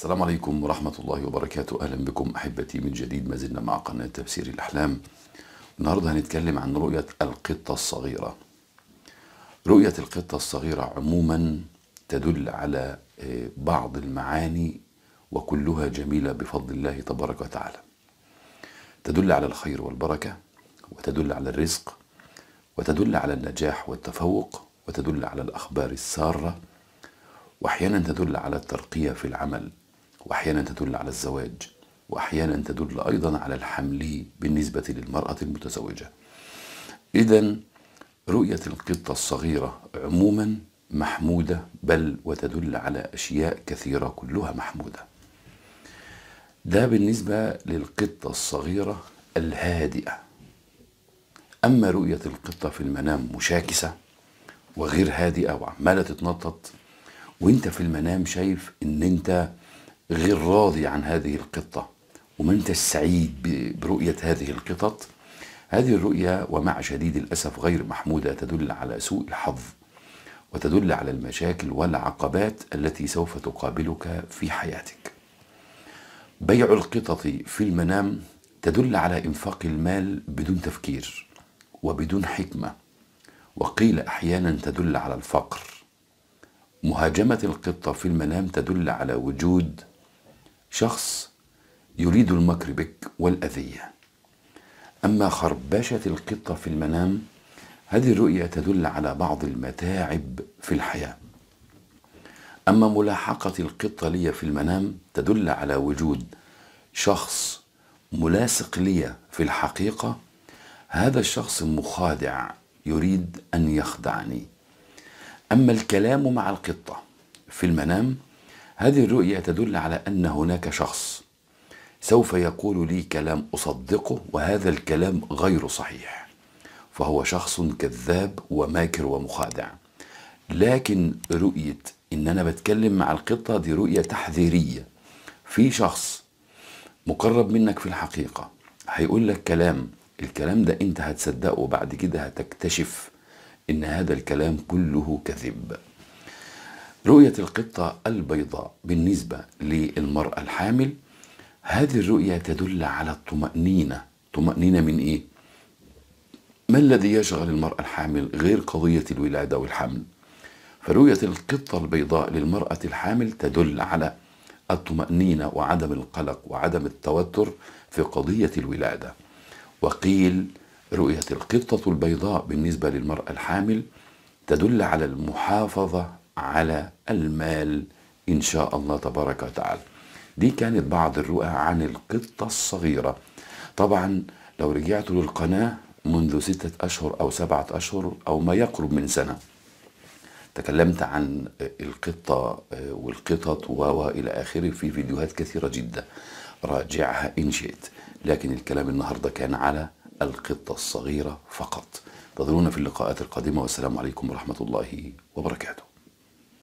السلام عليكم ورحمة الله وبركاته أهلا بكم أحبتي من جديد ما زلنا مع قناة تفسير الأحلام النهاردة هنتكلم عن رؤية القطة الصغيرة رؤية القطة الصغيرة عموما تدل على آه، بعض المعاني وكلها جميلة بفضل الله تبارك وتعالى تدل على الخير والبركة وتدل على الرزق وتدل على النجاح والتفوق وتدل على الأخبار السارة وأحيانا تدل على الترقية في العمل واحيانا تدل على الزواج واحيانا تدل ايضا على الحمل بالنسبه للمراه المتزوجه اذا رؤيه القطه الصغيره عموما محموده بل وتدل على اشياء كثيره كلها محموده ده بالنسبه للقطه الصغيره الهادئه اما رؤيه القطه في المنام مشاكسه وغير هادئه وعماله تتنطط وانت في المنام شايف ان انت غير راضي عن هذه القطة وما انت السعيد برؤية هذه القطط هذه الرؤية ومع شديد الأسف غير محمودة تدل على سوء الحظ وتدل على المشاكل والعقبات التي سوف تقابلك في حياتك بيع القطط في المنام تدل على إنفاق المال بدون تفكير وبدون حكمة وقيل أحيانا تدل على الفقر مهاجمة القطة في المنام تدل على وجود شخص يريد المكر بك والأذية أما خربشة القطة في المنام هذه الرؤية تدل على بعض المتاعب في الحياة أما ملاحقة القطة لي في المنام تدل على وجود شخص ملاصق لي في الحقيقة هذا الشخص مخادع يريد أن يخدعني أما الكلام مع القطة في المنام هذه الرؤية تدل على أن هناك شخص سوف يقول لي كلام أصدقه وهذا الكلام غير صحيح فهو شخص كذاب وماكر ومخادع لكن رؤية إن أنا بتكلم مع القطة دي رؤية تحذيرية في شخص مقرب منك في الحقيقة هيقول لك كلام الكلام ده انت هتصدقه وبعد كده هتكتشف ان هذا الكلام كله كذب رؤية القطة البيضاء بالنسبة للمرأة الحامل هذه الرؤية تدل على الطمأنينة طمأنينة من إيه؟ ما الذي يشغل المرأة الحامل غير قضية الولادة والحمل؟ فرؤية القطة البيضاء للمرأة الحامل تدل على الطمأنينة وعدم القلق وعدم التوتر في قضية الولادة وقيل رؤية القطة البيضاء بالنسبة للمرأة الحامل تدل على المحافظة على المال إن شاء الله تبارك وتعالى دي كانت بعض الرؤى عن القطة الصغيرة طبعا لو رجعت للقناة منذ ستة أشهر أو سبعة أشهر أو ما يقرب من سنة تكلمت عن القطة آه، والقطط وإلى آخره في فيديوهات كثيرة جدا راجعها إن شئت لكن الكلام النهاردة كان على القطة الصغيرة فقط انتظرونا في اللقاءات القادمة والسلام عليكم ورحمة الله وبركاته